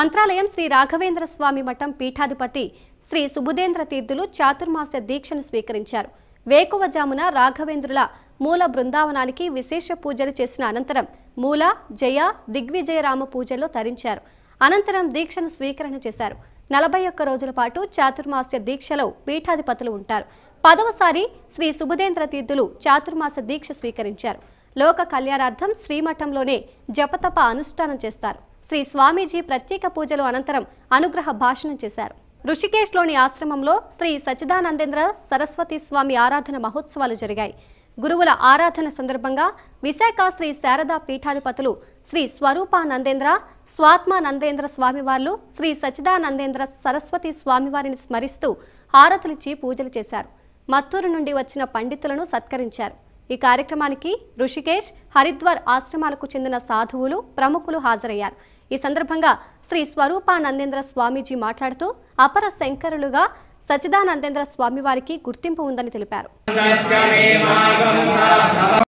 మంత్రాలయం శ్రీ రాఘవేంద్ర స్వామి మఠం పీఠాధిపతి శ్రీ సుబుదేంద్ర తీర్థులు చాతుర్మాస దీక్షను స్వీకరించారు వేకువజామున రాఘవేంద్రుల మూల బృందావనానికి విశేష పూజలు చేసిన అనంతరం మూల జయ దిగ్విజయరామ పూజల్లో తరించారు అనంతరం దీక్షను స్వీకరణ చేశారు నలభై ఒక్క రోజుల పాటు చాతుర్మాస్య దీక్షలో పీఠాధిపతులు ఉంటారు పదవసారి శ్రీ సుబుదేంద్ర తీర్థులు చాతుర్మాస దీక్ష స్వీకరించారు లోక కళ్యాణార్థం శ్రీమఠంలోనే జపతప అనుష్ఠానం చేస్తారు శ్రీ స్వామీజీ ప్రత్యేక పూజలు అనంతరం అనుగ్రహ భాషణం చేశారు ఋషికేశ్లోని ఆశ్రమంలో శ్రీ సచిదానందేంద్ర సరస్వతి స్వామి ఆరాధన మహోత్సవాలు జరిగాయి గురువుల ఆరాధన సందర్భంగా విశాఖ శ్రీ శారదా పీఠాధిపతులు శ్రీ స్వరూపానందేంద్ర స్వాత్మానందేంద్ర స్వామివార్లు శ్రీ సచిదానందేంద్ర సరస్వతి స్వామివారిని స్మరిస్తూ హారతులిచ్చి పూజలు చేశారు మత్తూరు నుండి వచ్చిన పండితులను సత్కరించారు ఈ కార్యక్రమానికి ఋషికేశ్ హరిద్వార్ ఆశ్రమాలకు చెందిన సాధువులు ప్రముఖులు హాజరయ్యారు ఈ సందర్భంగా శ్రీ స్వరూపానందేంద్ర స్వామీజీ మాట్లాడుతూ అపర శంకరులుగా సచిదానందేంద్ర వారికి గుర్తింపు ఉందని తెలిపారు